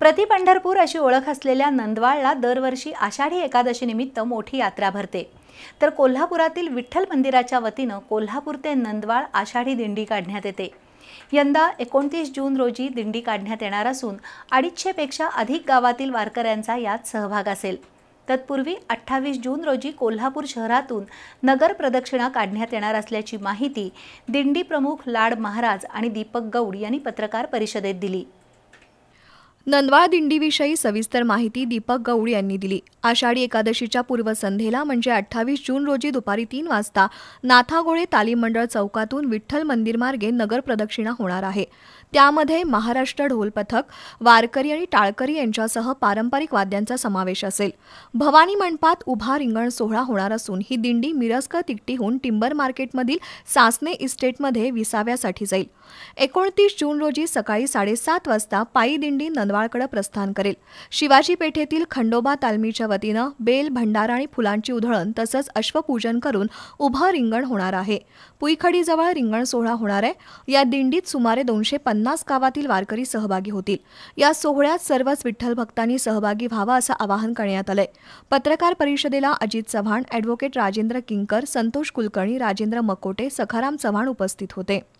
प्रति पंढरपूर अशी ओळख असलेल्या नंदवाळला दरवर्षी आषाढी एकादशीनिमित्त मोठी यात्रा भरते तर कोल्हापुरातील विठ्ठल मंदिराच्या वतीनं कोल्हापूर ते नंदवाळ आषाढी दिंडी काढण्यात येते यंदा एकोणतीस जून रोजी दिंडी काढण्यात येणार असून अडीचशेपेक्षा अधिक गावातील वारकऱ्यांचा यात सहभाग असेल तत्पूर्वी अठ्ठावीस जून रोजी कोल्हापूर शहरातून नगर प्रदक्षिणा काढण्यात येणार असल्याची माहिती दिंडी प्रमुख लाड महाराज आणि दीपक गौड यांनी पत्रकार परिषदेत दिली नंदवा दिंडीविषयी सविस्तर माहिती दीपक गौड यांनी दिली आषाढी एकादशीच्या पूर्वसंध्येला म्हणजे अठ्ठावीस जून रोजी दुपारी तीन वाजता नाथागोळे तालीम मंडळ चौकातून विठ्ठल मंदिरमार्गे नगर प्रदक्षिणा होणार आहे त्यामध्ये महाराष्ट्र ढोल पथक वारकरी आणि टाळकरी यांच्यासह पारंपरिक वाद्यांचा समावेश असेल भवानी मंडपात उभा रिंगण सोहळा होणार असून ही दिंडी मिरस्कर तिकटीहून टिंबर मार्केटमधील सासने इस्टेटमध्ये विसाव्यासाठी जाईल एकोणतीस जून रोजी सकाळी साडेसात वाजता पायी दिंडी नंद मनवाळकडे प्रस्थान करेल शिवाजी पेठेतील खंडोबा तालमीच्या वतीनं बेल भंडारा आणि फुलांची उधळण तसंच अश्वपूजन करून उभं रिंगण होणार आहे पुईखडीजवळ रिंगण सोहळा होणार आहे या दिंडीत सुमारे दोनशे पन्नास गावातील वारकरी सहभागी होतील या सोहळ्यात सर्वच विठ्ठल भक्तांनी सहभागी व्हावा असं आवाहन करण्यात आलंय पत्रकार परिषदेला अजित चव्हाण अॅडव्होकेट राजेंद्र किंकर संतोष कुलकर्णी राजेंद्र मकोटे सखाराम चव्हाण उपस्थित होते